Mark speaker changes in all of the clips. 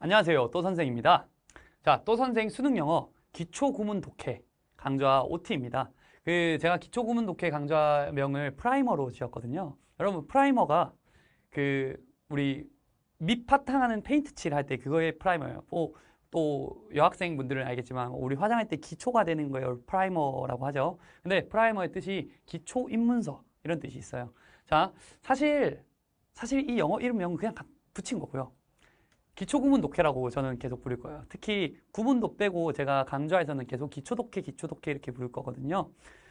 Speaker 1: 안녕하세요. 또 선생입니다. 자, 또 선생 수능 영어 기초 구문 독해 강좌 OT입니다. 그 제가 기초 구문 독해 강좌명을 프라이머로 지었거든요. 여러분 프라이머가 그 우리 밑바탕하는 페인트 칠할 때 그거의 프라이머예요. 또, 뭐 또 여학생분들은 알겠지만 우리 화장할 때 기초가 되는 거예요. 프라이머라고 하죠. 근데 프라이머의 뜻이 기초 입문서 이런 뜻이 있어요. 자, 사실 사실 이 영어 이름명은 그냥 붙인 거고요. 기초 구문 독해라고 저는 계속 부를 거예요. 특히 구문독 빼고 제가 강좌에서는 계속 기초 독해, 기초 독해 이렇게 부를 거거든요.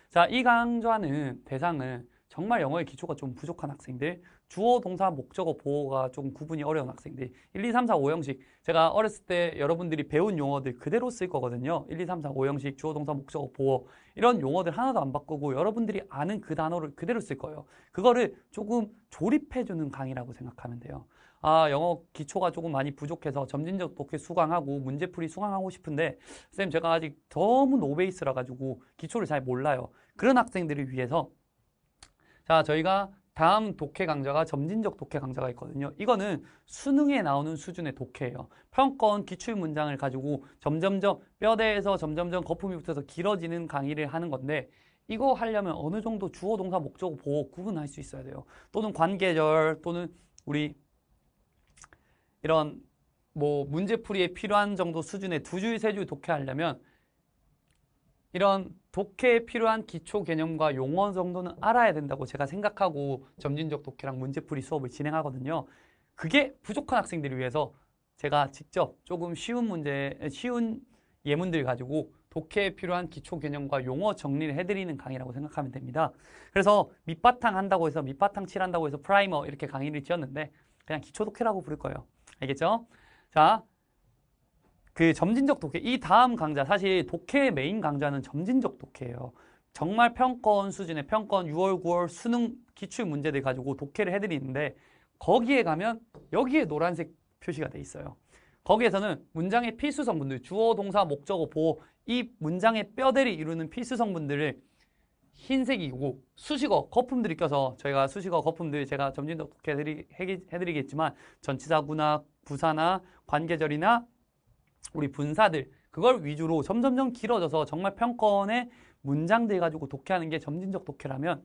Speaker 1: 자, 이 강좌는 대상을 정말 영어의 기초가 좀 부족한 학생들, 주어, 동사, 목적어, 보호가 좀 구분이 어려운 학생들 1, 2, 3, 4, 5형식 제가 어렸을 때 여러분들이 배운 용어들 그대로 쓸 거거든요 1, 2, 3, 4, 5형식, 주어, 동사, 목적어, 보호 이런 용어들 하나도 안 바꾸고 여러분들이 아는 그 단어를 그대로 쓸 거예요 그거를 조금 조립해주는 강의라고 생각하면 돼요 아 영어 기초가 조금 많이 부족해서 점진적 독해 수강하고 문제풀이 수강하고 싶은데 선생님, 제가 아직 너무 노베이스라 가지고 기초를 잘 몰라요 그런 학생들을 위해서 자, 저희가 다음 독해 강좌가 점진적 독해 강좌가 있거든요. 이거는 수능에 나오는 수준의 독해예요. 평권 기출 문장을 가지고 점점점 뼈대에서 점점점 거품이 붙어서 길어지는 강의를 하는 건데 이거 하려면 어느 정도 주어 동사 목적 보호 구분할 수 있어야 돼요. 또는 관계절 또는 우리 이런 뭐 문제풀이에 필요한 정도 수준의 두 줄, 세 줄 독해하려면 이런 독해에 필요한 기초 개념과 용어 정도는 알아야 된다고 제가 생각하고 점진적 독해랑 문제풀이 수업을 진행하거든요. 그게 부족한 학생들을 위해서 제가 직접 조금 쉬운 문제, 쉬운 예문들 가지고 독해에 필요한 기초 개념과 용어 정리를 해드리는 강의라고 생각하면 됩니다. 그래서 밑바탕 한다고 해서 밑바탕 칠한다고 해서 프라이머 이렇게 강의를 지었는데 그냥 기초 독해라고 부를 거예요. 알겠죠? 자, 그 점진적 독해 이 다음 강좌 사실 독해 메인 강좌는 점진적 독해예요. 정말 평가 수준의 평가 6월 9월 수능 기출 문제들 가지고 독해를 해드리는데 거기에 가면 여기에 노란색 표시가 돼 있어요. 거기에서는 문장의 필수 성분들 주어 동사 목적어 보호 이 문장의 뼈대를 이루는 필수 성분들을 흰색이고 수식어 거품들이 껴서 저희가 수식어 거품들 제가 점진적 독해 해드리, 해드리겠지만 전치사구나 부사나 관계절이나 우리 분사들 그걸 위주로 점점점 길어져서 정말 평권의 문장들 가지고 독해하는 게 점진적 독해라면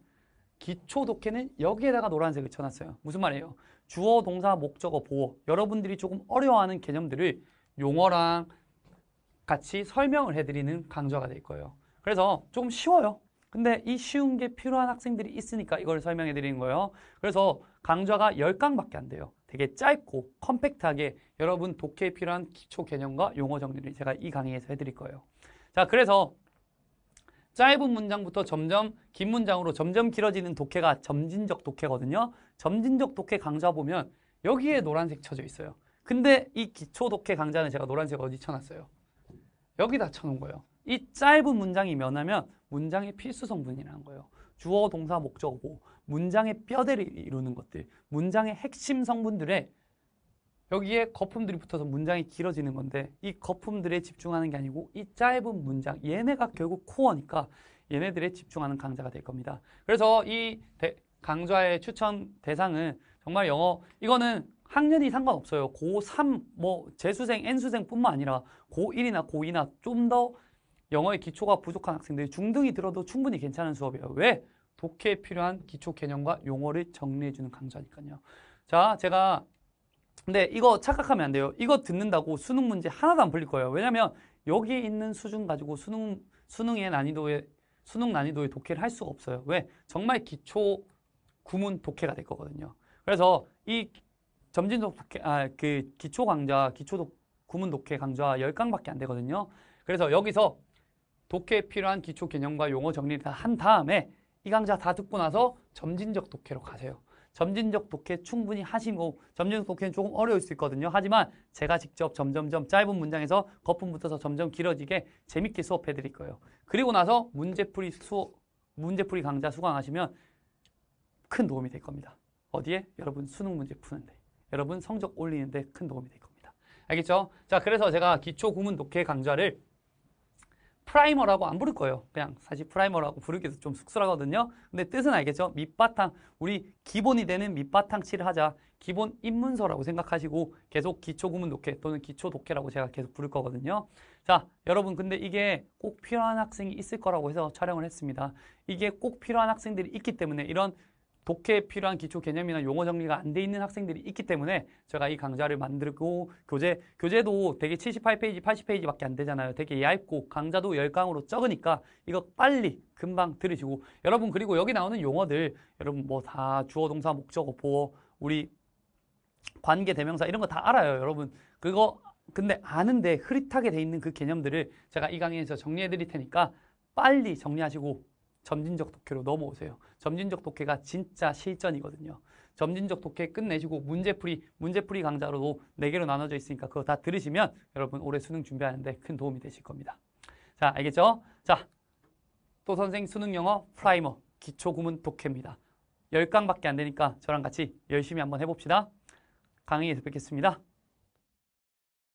Speaker 1: 기초 독해는 여기에다가 노란색을 쳐놨어요. 무슨 말이에요? 주어, 동사, 목적어, 보호 여러분들이 조금 어려워하는 개념들을 용어랑 같이 설명을 해드리는 강좌가 될 거예요. 그래서 조금 쉬워요. 근데 이 쉬운 게 필요한 학생들이 있으니까 이걸 설명해 드리는 거예요. 그래서 강좌가 1 0강밖에안 돼요. 되게 짧고 컴팩트하게 여러분 독해에 필요한 기초 개념과 용어 정리를 제가 이 강의에서 해드릴 거예요. 자, 그래서 짧은 문장부터 점점 긴 문장으로 점점 길어지는 독해가 점진적 독해거든요. 점진적 독해 강좌 보면 여기에 노란색 쳐져 있어요. 근데 이 기초 독해 강좌는 제가 노란색 어디 쳐놨어요? 여기다 쳐놓은 거예요. 이 짧은 문장이 면하면 문장의 필수 성분이라는 거예요. 주어, 동사, 목적어, 문장의 뼈대를 이루는 것들, 문장의 핵심 성분들에 여기에 거품들이 붙어서 문장이 길어지는 건데 이 거품들에 집중하는 게 아니고 이 짧은 문장, 얘네가 결국 코어니까 얘네들에 집중하는 강좌가 될 겁니다. 그래서 이 대, 강좌의 추천 대상은 정말 영어, 이거는 학년이 상관없어요. 고3, 뭐 재수생, N수생뿐만 아니라 고1이나 고2나 좀더 영어의 기초가 부족한 학생들이 중등이 들어도 충분히 괜찮은 수업이에요. 왜? 독해에 필요한 기초 개념과 용어를 정리해주는 강좌니까요. 자, 제가 근데 이거 착각하면 안 돼요. 이거 듣는다고 수능 문제 하나도 안 풀릴 거예요. 왜냐면 하 여기 있는 수준 가지고 수능, 수능의 난이도에, 수능 난이도의 독해를 할 수가 없어요. 왜? 정말 기초 구문 독해가 될 거거든요. 그래서 이 점진적 독해, 아, 그 기초 강좌, 기초 독, 구문 독해 강좌 1 0강밖에안 되거든요. 그래서 여기서 독해에 필요한 기초 개념과 용어 정리를 다 한 다음에 이 강좌 다 듣고 나서 점진적 독해로 가세요. 점진적 독해 충분히 하시고 점진적 독해는 조금 어려울 수 있거든요. 하지만 제가 직접 점점점 짧은 문장에서 거품 붙어서 점점 길어지게 재밌게 수업해 드릴 거예요. 그리고 나서 문제풀이 수업, 문제풀이 강좌 수강하시면 큰 도움이 될 겁니다. 어디에? 여러분 수능 문제 푸는데, 여러분 성적 올리는데 큰 도움이 될 겁니다. 알겠죠? 자, 그래서 제가 기초 구문 독해 강좌를 프라이머라고 안 부를 거예요. 그냥 사실 프라이머라고 부르기도 좀 쑥스러거든요. 근데 뜻은 알겠죠? 밑바탕, 우리 기본이 되는 밑바탕 칠을 하자. 기본 입문서라고 생각하시고 계속 기초 구문 독해 또는 기초 독해라고 제가 계속 부를 거거든요. 자, 여러분 근데 이게 꼭 필요한 학생이 있을 거라고 해서 촬영을 했습니다. 이게 꼭 필요한 학생들이 있기 때문에 이런 독해에 필요한 기초 개념이나 용어 정리가 안 돼 있는 학생들이 있기 때문에 제가 이 강좌를 만들고 교재 교재도 되게 78페이지, 80페이지밖에 안 되잖아요. 되게 얇고 강좌도 열강으로 적으니까 이거 빨리 금방 들으시고 여러분 그리고 여기 나오는 용어들 여러분 뭐 다 주어 동사 목적어 보어 우리 관계 대명사 이런 거 다 알아요, 여러분. 그거 근데 아는데 흐릿하게 돼 있는 그 개념들을 제가 이 강의에서 정리해 드릴 테니까 빨리 정리하시고 점진적 독해로 넘어오세요. 점진적 독해가 진짜 실전이거든요. 점진적 독해 끝내시고 문제풀이, 문제풀이 강좌로 4개로 나눠져 있으니까 그거 다 들으시면 여러분 올해 수능 준비하는데 큰 도움이 되실 겁니다. 자, 알겠죠? 자, 또 선생 수능 영어 프라이머 기초 구문 독해입니다. 10강밖에 안 되니까 저랑 같이 열심히 한번 해봅시다. 강의에서 뵙겠습니다.